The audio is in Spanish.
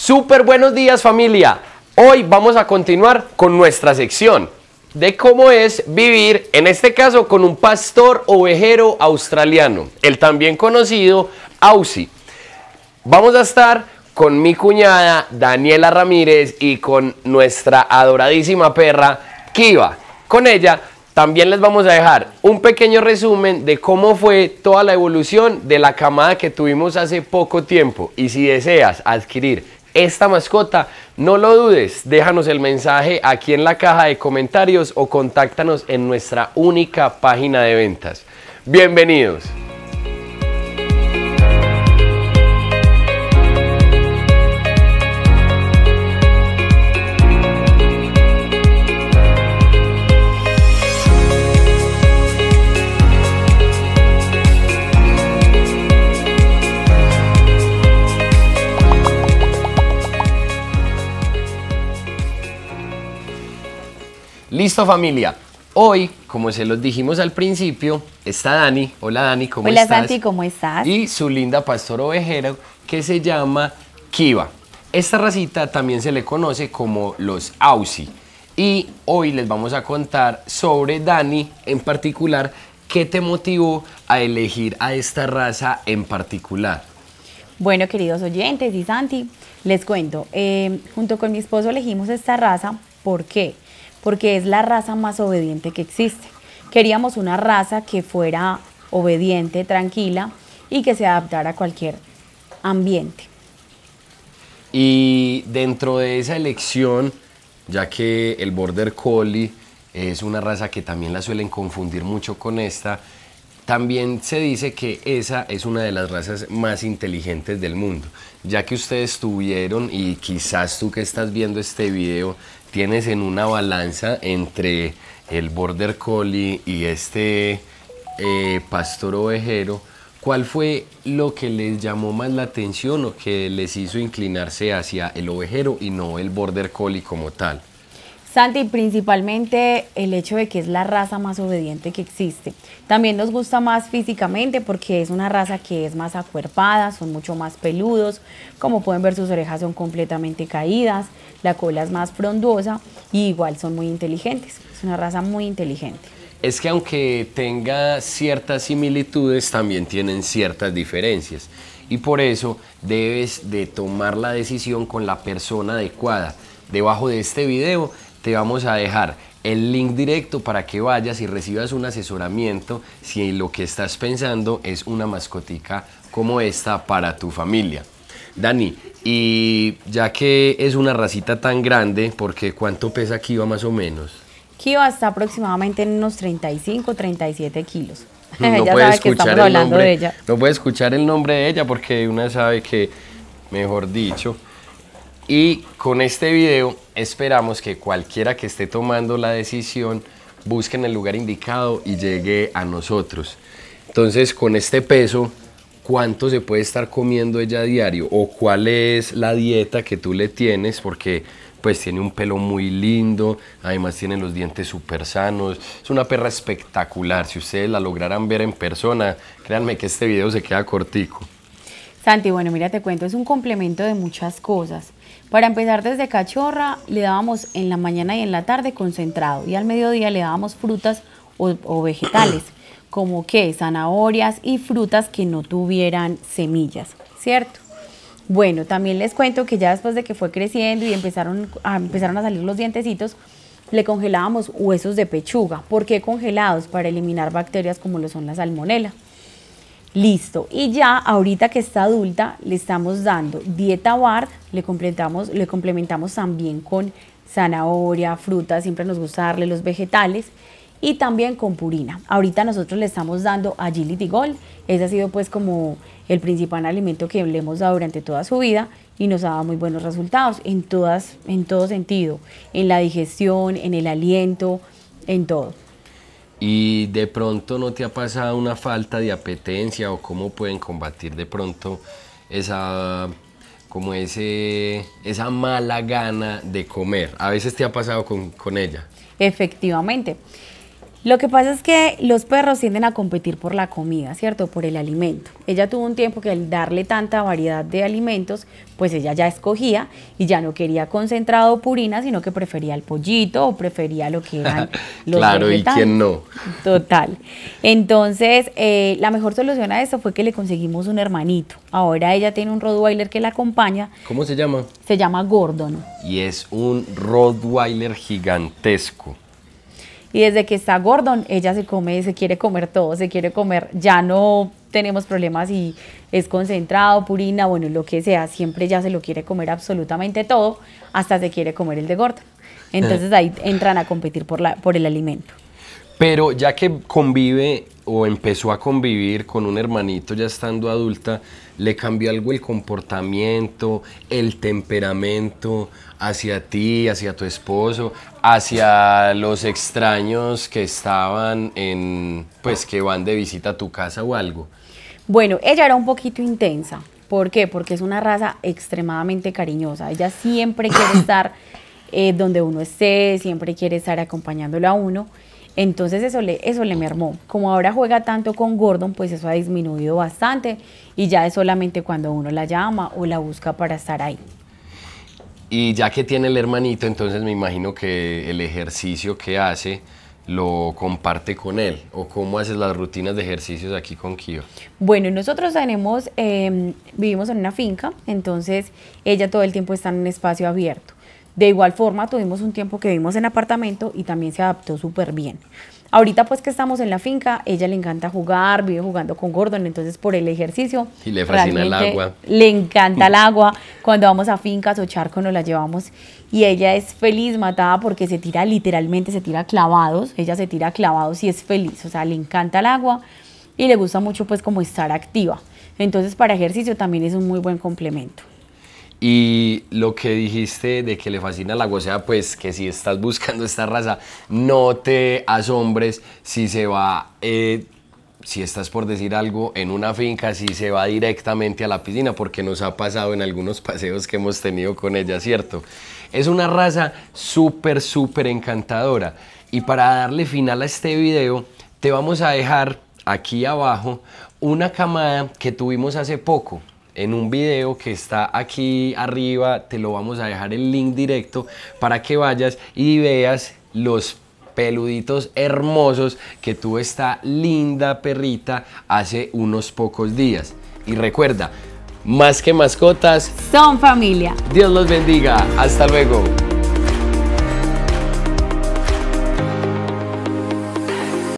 Súper buenos días familia. Hoy vamos a continuar con nuestra sección de cómo es vivir, en este caso con un pastor ovejero australiano, el también conocido Aussie. Vamos a estar con mi cuñada Daniela Ramírez y con nuestra adoradísima perra Kiva. Con ella también les vamos a dejar un pequeño resumen de cómo fue toda la evolución de la camada que tuvimos hace poco tiempo. Y si deseas adquirir esta mascota? No lo dudes, déjanos el mensaje aquí en la caja de comentarios o contáctanos en nuestra única página de ventas. Bienvenidos. Listo familia. Hoy, como se los dijimos al principio, está Dani. Hola Dani, ¿cómo estás? Hola Santi, ¿cómo estás? Y su linda pastor ovejero que se llama Kiva. Esta racita también se le conoce como los Ausi. Y hoy les vamos a contar sobre Dani en particular, qué te motivó a elegir a esta raza en particular. Bueno, queridos oyentes y Santi, les cuento, eh, junto con mi esposo elegimos esta raza, ¿por qué? porque es la raza más obediente que existe. Queríamos una raza que fuera obediente, tranquila y que se adaptara a cualquier ambiente. Y dentro de esa elección, ya que el Border Collie es una raza que también la suelen confundir mucho con esta, también se dice que esa es una de las razas más inteligentes del mundo, ya que ustedes tuvieron, y quizás tú que estás viendo este video, tienes en una balanza entre el border collie y este eh, pastor ovejero, ¿cuál fue lo que les llamó más la atención o que les hizo inclinarse hacia el ovejero y no el border collie como tal? y principalmente el hecho de que es la raza más obediente que existe. También nos gusta más físicamente porque es una raza que es más acuerpada, son mucho más peludos. Como pueden ver, sus orejas son completamente caídas, la cola es más frondosa y igual son muy inteligentes. Es una raza muy inteligente. Es que aunque tenga ciertas similitudes, también tienen ciertas diferencias. Y por eso debes de tomar la decisión con la persona adecuada. Debajo de este video te vamos a dejar el link directo para que vayas y recibas un asesoramiento si lo que estás pensando es una mascotica como esta para tu familia. Dani, y ya que es una racita tan grande, porque ¿cuánto pesa Kiva más o menos? Kiva está aproximadamente en unos 35, 37 kilos. No ella No puede escuchar el nombre de ella porque una sabe que, mejor dicho, y con este video esperamos que cualquiera que esté tomando la decisión busque en el lugar indicado y llegue a nosotros. Entonces, con este peso, ¿cuánto se puede estar comiendo ella a diario? ¿O cuál es la dieta que tú le tienes? Porque pues tiene un pelo muy lindo, además tiene los dientes súper sanos, es una perra espectacular, si ustedes la lograran ver en persona, créanme que este video se queda cortico. Santi, bueno, mira, te cuento, es un complemento de muchas cosas. Para empezar desde cachorra, le dábamos en la mañana y en la tarde concentrado y al mediodía le dábamos frutas o, vegetales, como que zanahorias y frutas que no tuvieran semillas, ¿cierto? Bueno, también les cuento que ya después de que fue creciendo y empezaron a, empezaron a salir los dientecitos, le congelábamos huesos de pechuga. ¿Por qué congelados? Para eliminar bacterias como lo son la salmonela. Listo. Y ya ahorita que está adulta le estamos dando dieta WARD, le complementamos, le complementamos también con zanahoria, fruta, siempre nos gusta darle los vegetales y también con purina. Ahorita nosotros le estamos dando Agility Gold, ese ha sido pues como el principal alimento que le hemos dado durante toda su vida y nos ha dado muy buenos resultados en, todas, en todo sentido, en la digestión, en el aliento, en todo. Y de pronto no te ha pasado una falta de apetencia o cómo pueden combatir de pronto esa como ese, esa mala gana de comer. A veces te ha pasado con, con ella. Efectivamente. Lo que pasa es que los perros tienden a competir por la comida, ¿cierto? Por el alimento. Ella tuvo un tiempo que al darle tanta variedad de alimentos, pues ella ya escogía y ya no quería concentrado purina, sino que prefería el pollito o prefería lo que eran los Claro, ¿y quién no? Total. Entonces, eh, la mejor solución a esto fue que le conseguimos un hermanito. Ahora ella tiene un Rottweiler que la acompaña. ¿Cómo se llama? Se llama Gordon. Y es un Rottweiler gigantesco. Y desde que está Gordon, ella se come, se quiere comer todo, se quiere comer. Ya no tenemos problemas y es concentrado, purina, bueno, lo que sea. Siempre ya se lo quiere comer absolutamente todo, hasta se quiere comer el de Gordon. Entonces eh. ahí entran a competir por, la, por el alimento. Pero ya que convive o empezó a convivir con un hermanito ya estando adulta, le cambió algo el comportamiento, el temperamento hacia ti, hacia tu esposo, hacia los extraños que estaban en, pues que van de visita a tu casa o algo? Bueno, ella era un poquito intensa. ¿Por qué? Porque es una raza extremadamente cariñosa. Ella siempre quiere estar eh, donde uno esté, siempre quiere estar acompañándolo a uno. Entonces eso le, eso le mermó. Como ahora juega tanto con Gordon, pues eso ha disminuido bastante y ya es solamente cuando uno la llama o la busca para estar ahí. Y ya que tiene el hermanito, entonces me imagino que el ejercicio que hace lo comparte con él o cómo haces las rutinas de ejercicios aquí con Kio. Bueno, nosotros tenemos, em, vivimos en una finca, entonces ella todo el tiempo está en un espacio abierto. De igual forma, tuvimos un tiempo que vivimos en apartamento y también se adaptó súper bien. Ahorita pues que estamos en la finca, ella le encanta jugar, vive jugando con Gordon, entonces por el ejercicio. Y le fascina el agua. Le encanta el agua. Cuando vamos a fincas o charcos nos la llevamos y ella es feliz matada porque se tira literalmente, se tira clavados, ella se tira clavados y es feliz, o sea, le encanta el agua y le gusta mucho pues como estar activa. Entonces para ejercicio también es un muy buen complemento. Y lo que dijiste de que le fascina la gocea, pues que si estás buscando esta raza, no te asombres si se va, eh, si estás por decir algo en una finca, si se va directamente a la piscina, porque nos ha pasado en algunos paseos que hemos tenido con ella, ¿cierto? Es una raza súper, súper encantadora. Y para darle final a este video, te vamos a dejar aquí abajo una camada que tuvimos hace poco en un video que está aquí arriba, te lo vamos a dejar el link directo para que vayas y veas los peluditos hermosos que tuvo esta linda perrita hace unos pocos días. Y recuerda, más que mascotas, son familia. Dios los bendiga. Hasta luego.